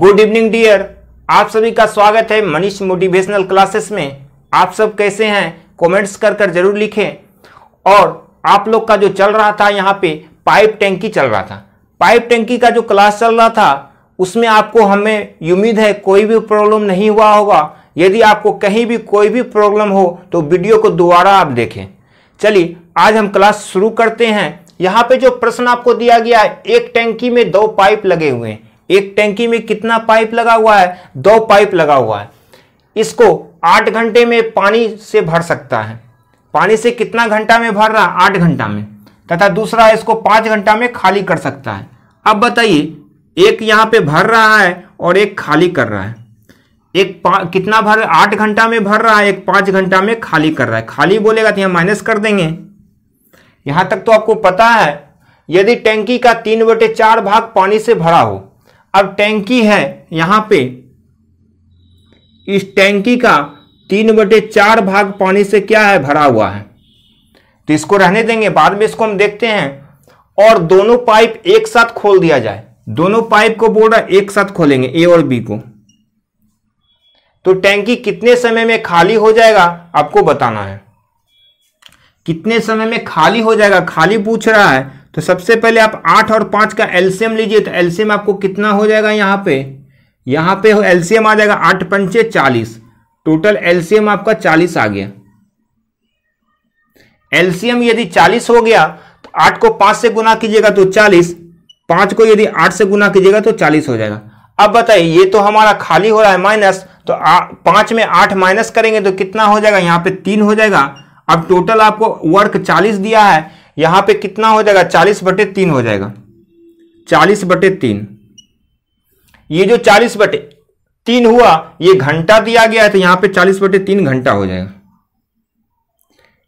good evening dear आप सभी का स्वागत है मनीष मोटिवेशनल क्लासेस में आप सब कैसे हैं कमेंट्स कर कर जरूर लिखें और आप लोग का जो चल रहा था यहाँ पे पाइप टैंकी चल रहा था पाइप टैंकी का जो क्लास चल रहा था उसमें आपको हमें उम्मीद है कोई भी प्रॉब्लम नहीं हुआ होगा यदि आपको कहीं भी कोई भी प्रॉब्लम हो तो वीडियो को दोबारा आप देखें चलिए आज हम क्लास शुरू करते हैं यहाँ पे जो प्रश्न आपको दिया गया है एक टैंकी में दो पाइप लगे हुए हैं एक टैंकी में कितना पाइप लगा हुआ है दो पाइप लगा हुआ है इसको आठ घंटे में पानी से भर सकता है पानी से कितना घंटा में भर रहा आठ घंटा में तथा दूसरा इसको पांच घंटा में खाली कर सकता है अब बताइए एक यहां पे भर रहा है और एक खाली कर रहा है एक कितना भर आठ घंटा में भर रहा है एक पांच घंटा में खाली कर रहा है खाली बोलेगा तो यहाँ माइनस कर देंगे यहां तक तो आपको पता है यदि टैंकी का तीन बटे चार भाग पानी से भरा हो अब टैंकी है यहां पे इस टैंकी का तीन बटे चार भाग पानी से क्या है भरा हुआ है तो इसको रहने देंगे बाद में इसको हम देखते हैं और दोनों पाइप एक साथ खोल दिया जाए दोनों पाइप को बोल रहा एक साथ खोलेंगे ए और बी को तो टैंकी कितने समय में खाली हो जाएगा आपको बताना है कितने समय में खाली हो जाएगा खाली पूछ रहा है तो सबसे पहले आप आठ और पांच का एल्सियम लीजिए तो एल्सियम आपको कितना हो जाएगा यहां पे यहां पे एल्सियम आ जाएगा आठ पंचे चालीस टोटल एल्सियम आपका चालीस आ गया एल्सियम यदि चालीस हो गया तो आठ को पांच से गुना कीजिएगा तो चालीस पांच को यदि आठ से गुना कीजिएगा तो चालीस हो जाएगा अब बताइए ये तो हमारा खाली हो रहा है माइनस तो पांच में आठ माइनस करेंगे तो कितना हो जाएगा यहाँ पे तीन हो जाएगा अब टोटल आपको वर्क चालीस दिया है यहां पे कितना हो जाएगा चालीस बटे तीन हो जाएगा चालीस बटे तीन ये जो चालीस बटे तीन हुआ ये घंटा दिया गया है तो यहां पे चालीस बटे तीन घंटा हो जाएगा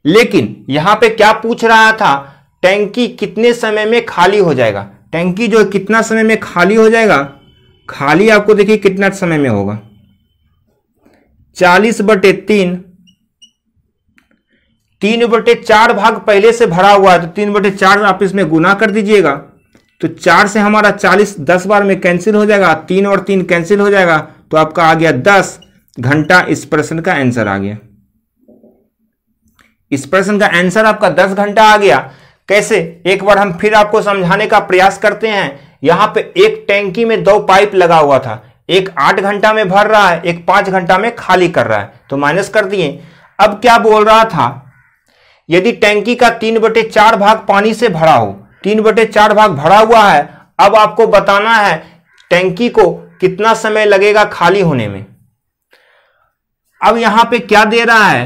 लेकिन यहां पे क्या पूछ रहा था टैंकी कितने समय में खाली हो जाएगा टैंकी जो कितना समय में खाली हो जाएगा खाली आपको देखिए कितना समय में होगा चालीस बटे तीन तीन बटे चार भाग पहले से भरा हुआ है तो तीन बटे चार आप इसमें गुना कर दीजिएगा तो चार से हमारा चालीस दस बार में कैंसिल हो जाएगा तीन और तीन कैंसिल हो जाएगा तो आपका आ गया दस घंटा इस प्रश्न का आंसर आ गया इस प्रश्न का आंसर आपका दस घंटा आ गया कैसे एक बार हम फिर आपको समझाने का प्रयास करते हैं यहां पे एक टैंकी में दो पाइप लगा हुआ था एक आठ घंटा में भर रहा है एक पांच घंटा में खाली कर रहा है तो माइनस कर दिए अब क्या बोल रहा था यदि टैंकी का तीन बटे चार भाग पानी से भरा हो तीन बटे चार भाग भरा हुआ है अब आपको बताना है टैंकी को कितना समय लगेगा खाली होने में अब यहां पे क्या दे रहा है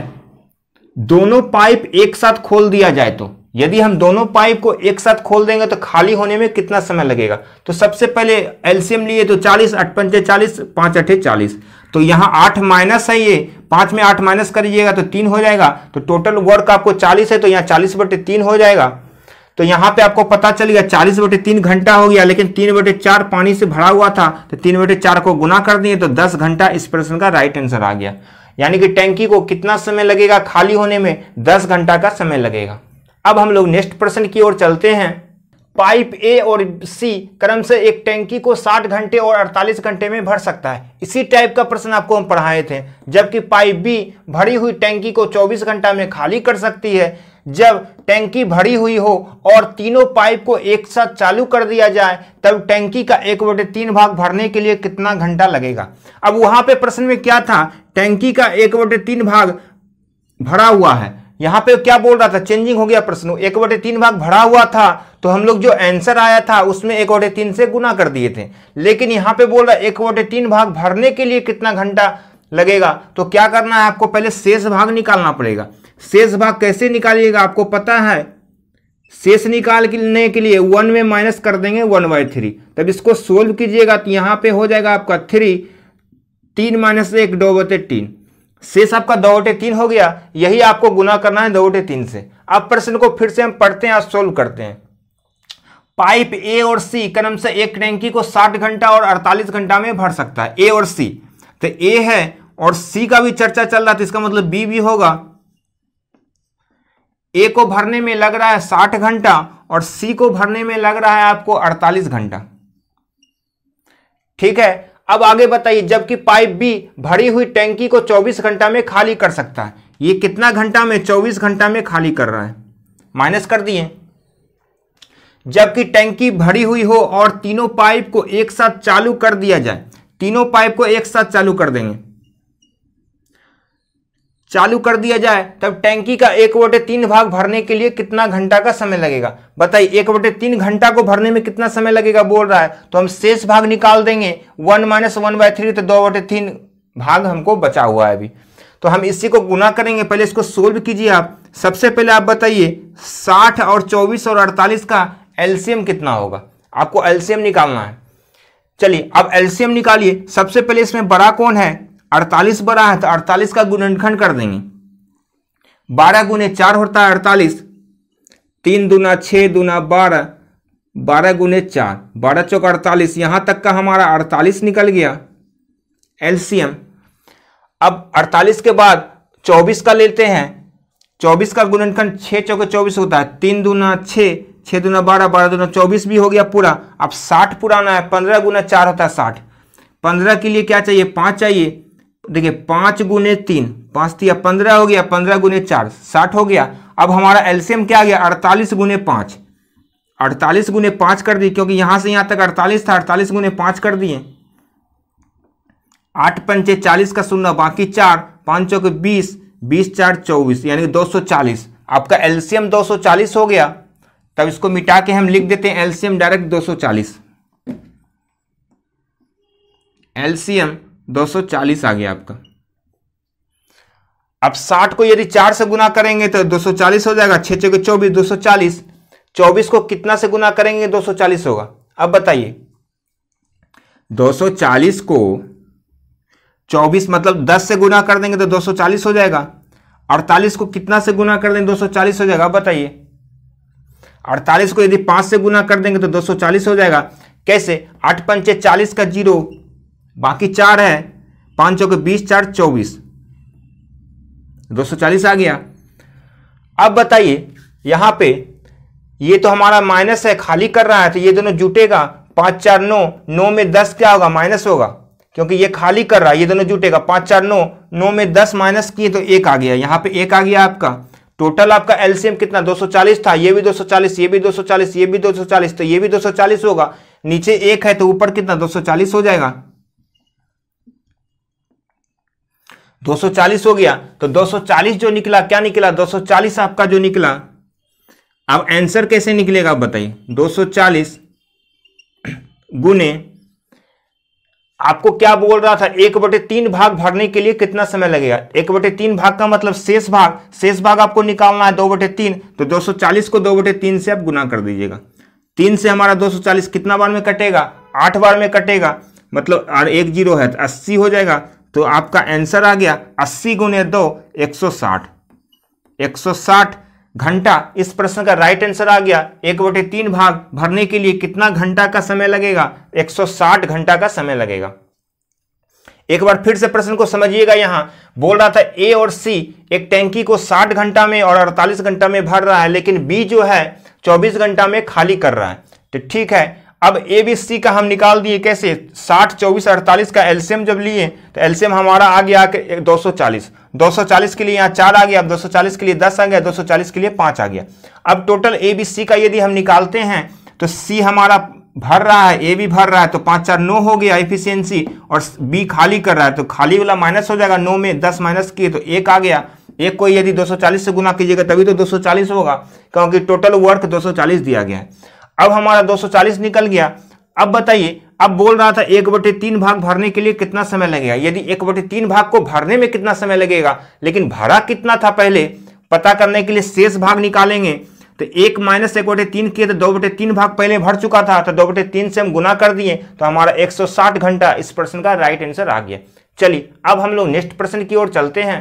दोनों पाइप एक साथ खोल दिया जाए तो यदि हम दोनों पाइप को एक साथ खोल देंगे तो खाली होने में कितना समय लगेगा तो सबसे पहले एल्सियम लिए तो 40 अठ पंचे चालीस पांच अठे चालीस तो यहां आठ माइनस है ये पांच में आठ माइनस करिएगा तो तीन हो जाएगा तो टोटल वर्क आपको चालीस है तो यहाँ चालीस बटे तीन हो जाएगा तो यहाँ पे आपको पता चल गया चालीस बटे तीन घंटा हो गया लेकिन तीन बटे चार पानी से भरा हुआ था तो तीन बटे चार को गुना कर दिए तो दस घंटा इस प्रश्न का राइट आंसर आ गया यानी कि टैंकी को कितना समय लगेगा खाली होने में दस घंटा का समय लगेगा अब हम लोग नेक्स्ट प्रश्न की ओर चलते हैं पाइप ए और सी क्रम से एक टैंकी को 60 घंटे और 48 घंटे में भर सकता है इसी टाइप का प्रश्न आपको हम पढ़ाए थे जबकि पाइप बी भरी हुई टैंकी को 24 घंटा में खाली कर सकती है जब टैंकी भरी हुई हो और तीनों पाइप को एक साथ चालू कर दिया जाए तब टैंकी का एक बटे तीन भाग भरने के लिए कितना घंटा लगेगा अब वहां पे प्रश्न में क्या था टैंकी का एक बटे तीन भाग भरा हुआ है यहां पे क्या बोल रहा था चेंजिंग हो गया प्रश्न एक बटे तीन भाग भरा हुआ था तो हम लोग जो आंसर आया था उसमें एक बटे तीन से गुना कर दिए थे लेकिन यहां पे बोल रहा है एक बटे तीन भाग भरने के लिए कितना घंटा लगेगा तो क्या करना है आपको पहले शेष भाग निकालना पड़ेगा शेष भाग कैसे निकालिएगा आपको पता है शेष निकालने के लिए वन में माइनस कर देंगे वन बाय थ्री तब इसको सोल्व कीजिएगा तो यहां पर हो जाएगा आपका थ्री तीन माइनस एक दो बटे तीन शेष आपका दो तीन हो गया यही आपको गुना करना है दो तीन से अब प्रश्न को फिर से हम पढ़ते हैं और सोल्व करते हैं पाइप ए और सी क्रम से एक टैंकी को 60 घंटा और 48 घंटा में भर सकता है ए और सी तो ए है और सी का भी चर्चा चल रहा है तो इसका मतलब बी भी होगा ए को भरने में लग रहा है 60 घंटा और सी को भरने में लग रहा है आपको 48 घंटा ठीक है अब आगे बताइए जबकि पाइप बी भरी हुई टैंकी को 24 घंटा में खाली कर सकता है ये कितना घंटा में 24 घंटा में खाली कर रहा है माइनस कर दिए जबकि टैंकी भरी हुई हो और तीनों पाइप को एक साथ चालू कर दिया जाए तीनों पाइप को एक साथ चालू कर देंगे चालू कर दिया जाए तब टैंकी का एक बटे तीन भाग भरने के लिए कितना घंटा का समय लगेगा बताइए एक बटे तीन घंटा को भरने में कितना समय लगेगा बोल रहा है तो हम शेष भाग निकाल देंगे one minus one by three तो दो बटे तीन भाग हमको बचा हुआ है अभी तो हम इसी को गुना करेंगे पहले इसको सोल्व कीजिए आप सबसे पहले आप बताइए साठ और चौबीस और अड़तालीस का एल्सियम कितना होगा आपको एल्सियम निकालना है चलिए अब एल्सियम निकालिए सबसे पहले इसमें बड़ा कौन है अड़तालीस बड़ा है तो अड़तालीस का गुणनखंड कर देंगे बारह गुने चार होता है अड़तालीस तीन दुना छः दुना बारह बारह गुने चार बारह चौक अड़तालीस यहाँ तक का हमारा अड़तालीस निकल गया एलसीएम अब अड़तालीस के बाद चौबीस का लेते हैं चौबीस का गुणनखंड छः चौके चौबीस होता है तीन दुना छः छः दुना बारह बारह दुना चौबीस भी हो गया पूरा अब साठ पुराना है पंद्रह गुना चार होता है साठ पंद्रह के लिए क्या चाहिए पाँच चाहिए देखिए पांच गुने तीन पांच थी पंद्रह हो गया पंद्रह गुने चार साठ हो गया अब हमारा एल्सियम क्या आ गया अड़तालीस गुने पांच अड़तालीस गुने पांच कर दिए क्योंकि यहां से यहां तक अड़तालीस था अड़तालीस गुने पांच कर दिए आठ पंचे चालीस का शून्य बाकी चार पांचों चौके बीस बीस चार चौबीस यानी कि दो सौ चालीस आपका एल्सियम दो सौ चालीस हो गया तब इसको मिटा के हम लिख देते हैं एल्सियम डायरेक्ट दो सौ चालीस एल्सियम 240 आ गया आपका अब 60 को यदि चार से गुना करेंगे तो 240 हो जाएगा छह छः चौबीस दो चालीस चौबीस को कितना से गुना करेंगे 240 होगा अब बताइए 240 को 24 मतलब 10 से गुना कर देंगे तो 240 हो जाएगा 48 को कितना से गुना कर देंगे 240 हो जाएगा अब बताइए 48 को यदि 5 से गुना कर देंगे तो 240 हो जाएगा कैसे आठ पंचे चालीस का जीरो बाकी चार है पाँच चौके बीस चार चौबीस दो सौ चालीस आ गया अब बताइए यहाँ पे ये तो हमारा माइनस है खाली कर रहा है तो ये दोनों जुटेगा पाँच चार नौ नौ में दस क्या होगा माइनस होगा क्योंकि ये खाली कर रहा है ये दोनों जुटेगा पाँच चार नौ नौ में दस माइनस किए तो एक आ गया यहाँ पे एक आ गया आपका टोटल आपका एलसीएम कितना 240 था ये भी 240 ये भी 240 ये भी 240 तो ये भी 240 होगा नीचे एक है तो ऊपर कितना 240 हो जाएगा 240 हो गया तो 240 जो निकला क्या निकला 240 आपका जो निकला अब आंसर कैसे निकलेगा आप बताइए 240 गुने आपको क्या बोल रहा था एक बटे तीन भाग भागने के लिए कितना समय लगेगा एक बटे तीन भाग का मतलब शेष भाग शेष भाग आपको निकालना है दो बटे तीन तो 240 को दो बटे तीन से आप गुना कर दीजिएगा तीन से हमारा 240 कितना बार में कटेगा आठ बार में कटेगा मतलब एक जीरो है तो अस्सी हो जाएगा तो आपका आंसर आ गया अस्सी गुने दो एक सौ साठ एक सौ साठ घंटा इस प्रश्न का राइट आंसर आ गया एक बटे तीन भाग भरने के लिए कितना घंटा का समय लगेगा 160 घंटा का समय लगेगा एक बार फिर से प्रश्न को समझिएगा यहां बोल रहा था ए और सी एक टैंकी को 60 घंटा में और 48 घंटा में भर रहा है लेकिन बी जो है 24 घंटा में खाली कर रहा है तो ठीक है अब ए बी सी का हम निकाल दिए कैसे साठ चौबीस अड़तालीस का एल्सियम जब लिए तो एल्सियम हमारा आ गया दो सौ चालीस दो सौ चालीस के लिए यहाँ चार आ गया अब दो सौ चालीस के लिए दस आ गया दो सौ चालीस के लिए पाँच आ गया अब टोटल ए बी सी का यदि हम निकालते हैं तो सी हमारा भर रहा है ए भी भर रहा है तो पाँच चार नौ हो गया एफिशियंसी और बी खाली कर रहा है तो खाली वाला माइनस हो जाएगा नौ में दस माइनस किए तो एक आ गया एक को यदि चालीस से गुना कीजिएगा तभी तो चालीस होगा क्योंकि टोटल वर्क चालीस दिया गया है अब हमारा 240 निकल गया अब बताइए अब बोल रहा था एक बटे तीन भाग भरने के लिए कितना समय लगेगा यदि एक बटे तीन भाग को भरने में कितना समय लगेगा लेकिन भरा कितना था पहले पता करने के लिए शेष भाग निकालेंगे तो एक माइनस एक बटे तीन किए तो दो बटे तीन भाग पहले भर चुका था तो दो बटे तीन से हम गुना कर दिए तो हमारा 160 घंटा इस प्रश्न का राइट आंसर आ गया चलिए अब हम लोग नेक्स्ट प्रश्न की ओर चलते हैं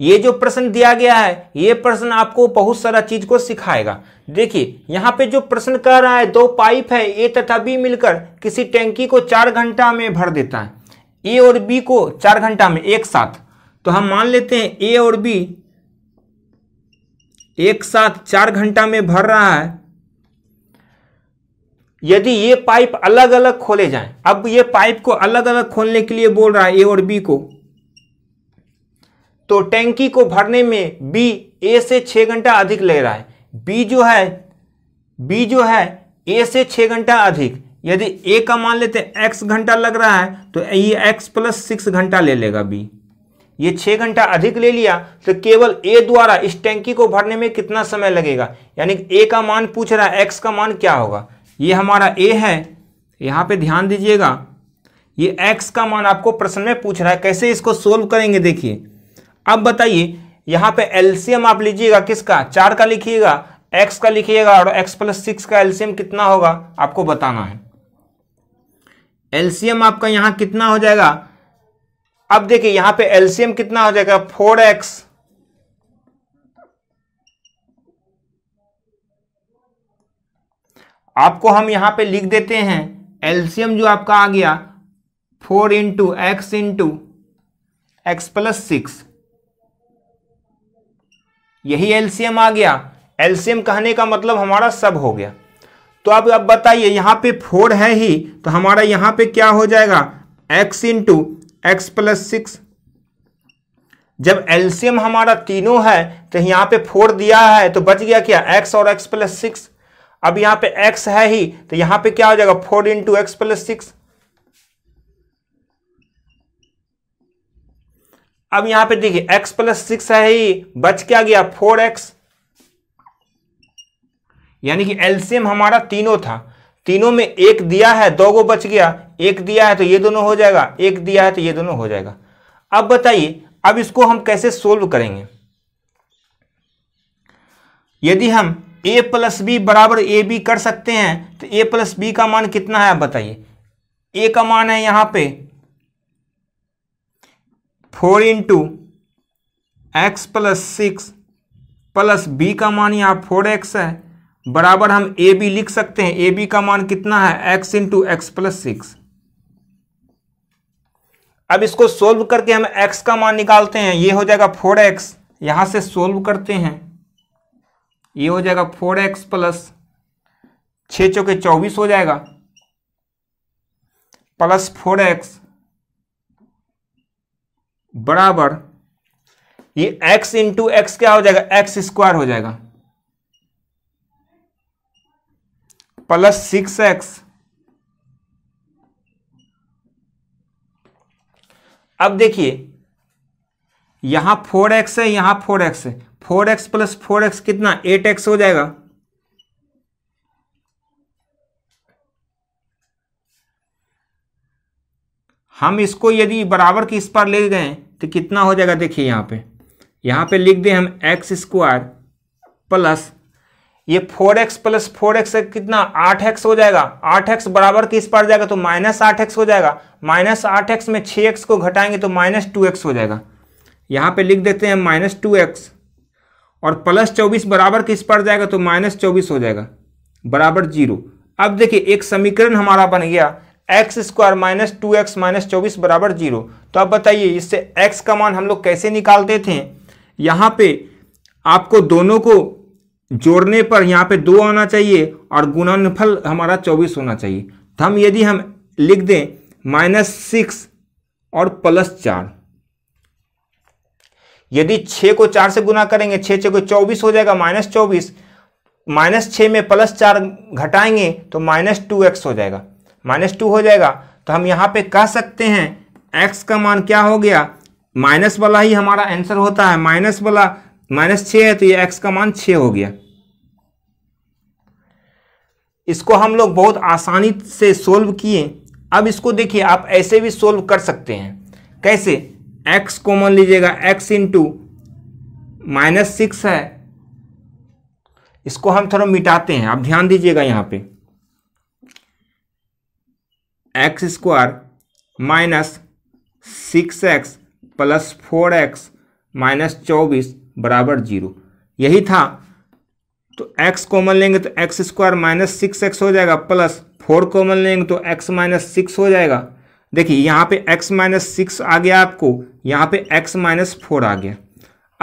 ये जो प्रश्न दिया गया है ये प्रश्न आपको बहुत सारा चीज को सिखाएगा देखिए यहाँ पे जो प्रश्न कह रहा है दो पाइप है ए तथा बी मिलकर किसी टैंकी को चार घंटा में भर देता है ए और बी को चार घंटा में एक साथ तो हम मान लेते हैं ए और बी एक साथ चार घंटा में भर रहा है यदि ये पाइप अलग अलग खोले जाए अब ये पाइप को अलग अलग खोलने के लिए बोल रहा है ए और बी को तो टैंकी को भरने में बी ए से छह घंटा अधिक ले रहा है बी जो है बी जो है ए से छः घंटा अधिक यदि ए का मान लेते हैं एक्स घंटा लग रहा है तो ये एक्स प्लस सिक्स घंटा ले लेगा बी ये छः घंटा अधिक ले लिया तो केवल ए द्वारा इस टैंकी को भरने में कितना समय लगेगा यानी ए का मान पूछ रहा है एक्स का मान क्या होगा ये हमारा ए है यहां पे ध्यान दीजिएगा ये एक्स का मान आपको प्रश्न में पूछ रहा है कैसे इसको सोल्व करेंगे देखिए अब बताइए यहां पे एल्सियम आप लीजिएगा किसका चार का लिखिएगा एक्स का लिखिएगा और एक्स प्लस सिक्स का एल्सियम कितना होगा आपको बताना है एल्सियम आपका यहां कितना हो जाएगा अब देखिए यहां पे एल्सियम कितना हो जाएगा फोर एक्स आपको हम यहां पे लिख देते हैं एल्सियम जो आपका आ गया four into X into X plus six यही एलसीएम आ गया एलसीएम कहने का मतलब हमारा सब हो गया तो अब अब बताइए यहाँ पे फोर है ही तो हमारा यहाँ पे क्या हो जाएगा X into X plus six जब एल्शियम हमारा तीनों है तो यहाँ पे फोर दिया है तो बच गया क्या एक्स और एक्स प्लस सिक्स अब यहाँ पे एक्स है ही तो यहाँ पे क्या हो जाएगा four into X plus six अब यहां पे देखिए एक्स प्लस सिक्स है ही बच क्या गया फोर एक्स यानी कि एलसीएम हमारा तीनों था तीनों में एक दिया है दो गो बच गया एक दिया है तो ये दोनों हो जाएगा एक दिया है तो ये दोनों हो जाएगा अब बताइए अब इसको हम कैसे सोल्व करेंगे यदि हम a प्लस बी बराबर ए बी कर सकते हैं तो a प्लस बी का मान कितना है आप बताइए a का मान है यहां पे four into X plus six plus B का मान यहाँ फोर एक्स है बराबर हम ए बी लिख सकते हैं ए बी का मान कितना है X into X plus six अब इसको सोल्व करके हम x का मान निकालते हैं ये हो जाएगा फोर एक्स यहाँ से सोल्व करते हैं ये हो जाएगा फोर एक्स प्लस छः चौके चौबीस हो जाएगा प्लस फोर एक्स बराबर ये x इंटू एक्स क्या हो जाएगा एक्स स्क्वायर हो जाएगा प्लस सिक्स एक्स अब देखिए यहां फोर एक्स है यहां फोर एक्स है four X plus four X कितना एट एक्स हो जाएगा हम इसको यदि बराबर की इस पर ले गए तो कितना हो जाएगा देखिए यहाँ पे यहाँ पे लिख दें हम एक्स स्क्वायर प्लस ये four X plus four X कितना आठ एक्स हो जाएगा आठ एक्स बराबर किस पर जाएगा तो माइनस आठ एक्स हो जाएगा माइनस आठ एक्स में छः एक्स को घटाएंगे तो माइनस टू एक्स हो जाएगा यहाँ पे लिख देते हैं माइनस टू एक्स और प्लस चौबीस बराबर किस पर जाएगा तो माइनस चौबीस हो जाएगा बराबर जीरो अब देखिए एक समीकरण हमारा बन गया X square minus two X minus चौबीस बराबर जीरो तो आप बताइए इससे एक्स का मान हम लोग कैसे निकालते थे यहाँ पे आपको दोनों को जोड़ने पर यहाँ पे दो आना चाहिए और गुणनफल हमारा चौबीस होना चाहिए तो हम यदि हम लिख दें माइनस सिक्स और प्लस चार यदि छः को चार से गुना करेंगे छः छः को चौबीस हो जाएगा माइनस चौबीस माइनस छः में प्लस चार घटाएंगे तो माइनस टू एक्स हो जाएगा माइनस टू हो जाएगा तो हम यहाँ पे कह सकते हैं एक्स का मान क्या हो गया माइनस वाला ही हमारा आंसर होता है माइनस वाला माइनस छः है तो ये एक्स का मान छः हो गया इसको हम लोग बहुत आसानी से सोल्व किए अब इसको देखिए आप ऐसे भी सोल्व कर सकते हैं कैसे एक्स कॉमन लीजिएगा एक्स इंटू माइनस सिक्स है इसको हम थोड़ा मिटाते हैं आप ध्यान दीजिएगा यहाँ पे X square minus six X plus four X minus चौबीस बराबर जीरो यही था तो x कॉमन लेंगे तो X square minus six X हो जाएगा प्लस फोर कॉमन लेंगे तो x माइनस सिक्स तो हो जाएगा देखिए यहाँ पे x माइनस सिक्स आ गया आपको यहाँ पे x माइनस फोर आ गया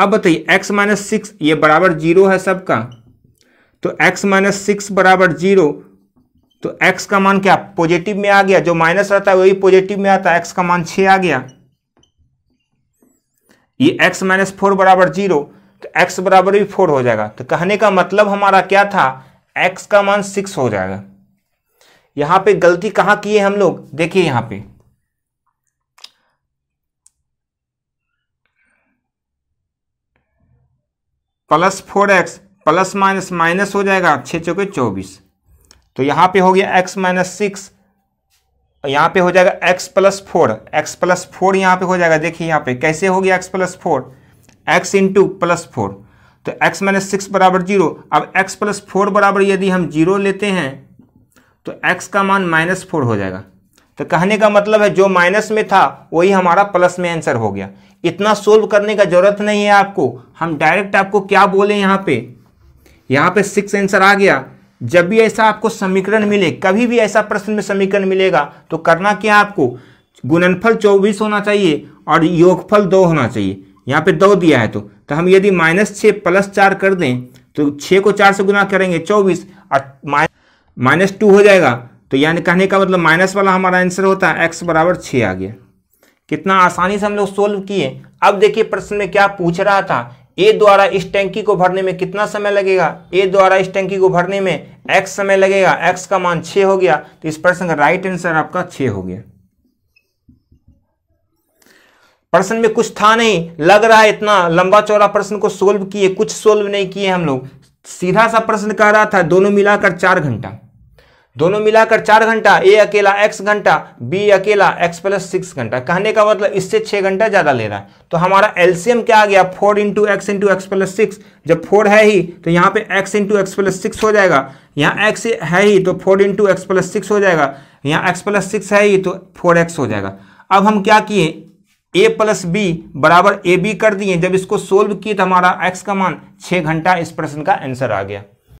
अब बताइए x माइनस सिक्स ये बराबर जीरो है सबका तो x माइनस सिक्स बराबर जीरो तो x का मान क्या पॉजिटिव में आ गया जो माइनस रहता है वही पॉजिटिव में आता है x का मान छः आ गया ये x माइनस फोर बराबर जीरो तो x बराबर भी फोर हो जाएगा तो कहने का मतलब हमारा क्या था x का मान सिक्स हो जाएगा यहां पे गलती कहां की है हम लोग देखिए यहां पे plus four X plus minus minus हो जाएगा छे चौके चौबीस तो यहाँ पे हो गया x माइनस सिक्स यहाँ पे हो जाएगा x plus four X plus four यहाँ पे हो जाएगा देखिए यहाँ पे कैसे हो गया x plus four X into plus four तो x माइनस सिक्स बराबर जीरो अब x प्लस फोर बराबर यदि हम जीरो लेते हैं तो x का मान माइनस फोर हो जाएगा तो कहने का मतलब है जो माइनस में था वही हमारा प्लस में आंसर हो गया इतना सोल्व करने का जरूरत नहीं है आपको हम डायरेक्ट आपको क्या बोले यहाँ पे यहाँ पे सिक्स आंसर आ गया जब भी ऐसा आपको समीकरण मिले कभी भी ऐसा प्रश्न में समीकरण मिलेगा तो करना क्या आपको गुणनफल चौबीस होना चाहिए और योगफल दो होना चाहिए यहाँ पे दो दिया है तो तो हम यदि माइनस छः प्लस चार कर दें तो छः को चार से गुना करेंगे चौबीस और माइनस टू हो जाएगा तो यानी कहने का मतलब माइनस वाला हमारा आंसर होता है एक्स बराबर छः आ गया कितना आसानी से हम लोग सोल्व किए अब देखिए प्रश्न में क्या पूछ रहा था ए द्वारा इस टैंकी को भरने में कितना समय लगेगा ए द्वारा इस टैंकी को भरने में एक्स समय लगेगा एक्स का मान छ हो गया तो इस प्रश्न का राइट आंसर आपका छ हो गया प्रश्न में कुछ था नहीं लग रहा है इतना लंबा चौड़ा प्रश्न को सोल्व किए कुछ सोल्व नहीं किए हम लोग सीधा सा प्रश्न कह रहा था दोनों मिलाकर चार घंटा दोनों मिलाकर चार घंटा ए अकेला एक्स घंटा बी अकेला एक्स प्लस सिक्स घंटा कहने का मतलब इससे छः घंटा ज़्यादा ले रहा है तो हमारा एलसीएम क्या आ गया four into X into X plus six जब फोर है ही तो यहाँ पे X into X plus six हो जाएगा यहाँ एक्स है ही तो four into X plus six हो जाएगा यहाँ एक्स प्लस सिक्स है ही तो फोर एक्स हो जाएगा अब हम क्या किए ए प्लस बी बराबर ए बी कर दिए जब इसको सोल्व किए तो हमारा एक्स का मान छः घंटा इस प्रश्न का आंसर आ गया